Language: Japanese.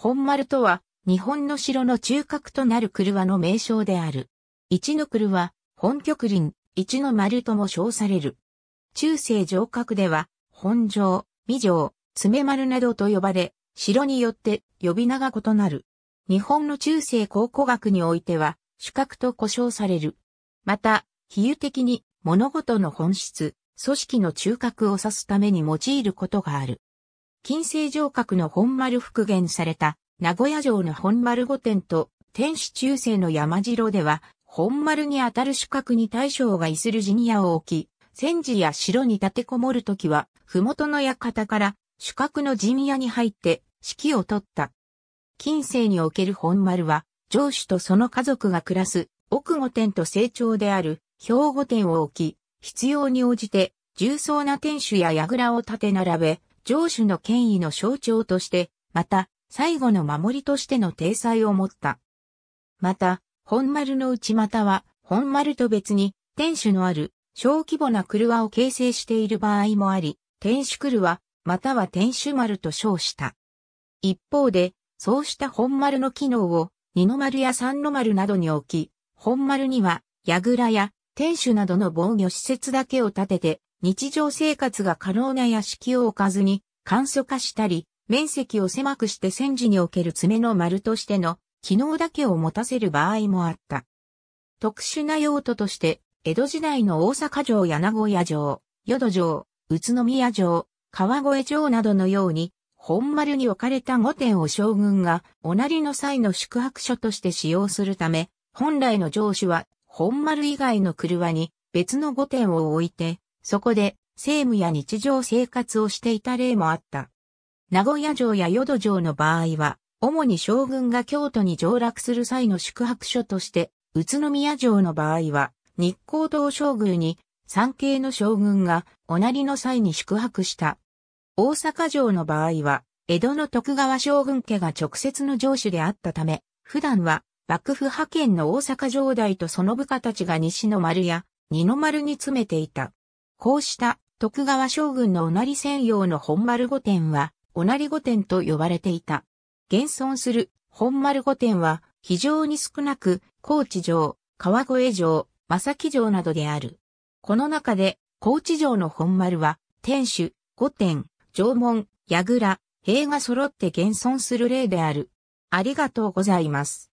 本丸とは、日本の城の中核となる車の名称である。一の車は、本局林、一の丸とも称される。中世城郭では、本城、未城、爪丸などと呼ばれ、城によって呼び名が異なる。日本の中世考古学においては、主格と呼称される。また、比喩的に物事の本質、組織の中核を指すために用いることがある。金星城郭の本丸復元された名古屋城の本丸御殿と天守中世の山城では本丸にあたる主角に大将が居するジニアを置き、戦時や城に立てこもるときは、麓の館から主角の陣屋に入って指揮を取った。近世における本丸は、城主とその家族が暮らす奥御殿と成長である兵庫殿を置き、必要に応じて重層な天守や櫓を立て並べ、上主の権威の象徴として、また、最後の守りとしての体裁を持った。また、本丸の内股は、本丸と別に、天守のある、小規模な車を形成している場合もあり、天守車、または天守丸と称した。一方で、そうした本丸の機能を、二の丸や三の丸などに置き、本丸には、櫓や天守などの防御施設だけを建てて、日常生活が可能な屋敷を置かずに簡素化したり、面積を狭くして戦時における爪の丸としての機能だけを持たせる場合もあった。特殊な用途として、江戸時代の大阪城や名古屋城、淀城、宇都宮城、川越城などのように、本丸に置かれた御点を将軍が、おなりの際の宿泊所として使用するため、本来の城主は、本丸以外の車に別の御点を置いて、そこで、政務や日常生活をしていた例もあった。名古屋城や淀城の場合は、主に将軍が京都に上洛する際の宿泊所として、宇都宮城の場合は、日光東将宮に、産経の将軍が、おなりの際に宿泊した。大阪城の場合は、江戸の徳川将軍家が直接の城主であったため、普段は、幕府派遣の大阪城代とその部下たちが西の丸や、二の丸に詰めていた。こうした徳川将軍のおなり専用の本丸御殿は、おなり御殿と呼ばれていた。現存する本丸御殿は非常に少なく、高知城、川越城、正木城などである。この中で、高知城の本丸は、天守、御殿、城門、櫓、塀が揃って現存する例である。ありがとうございます。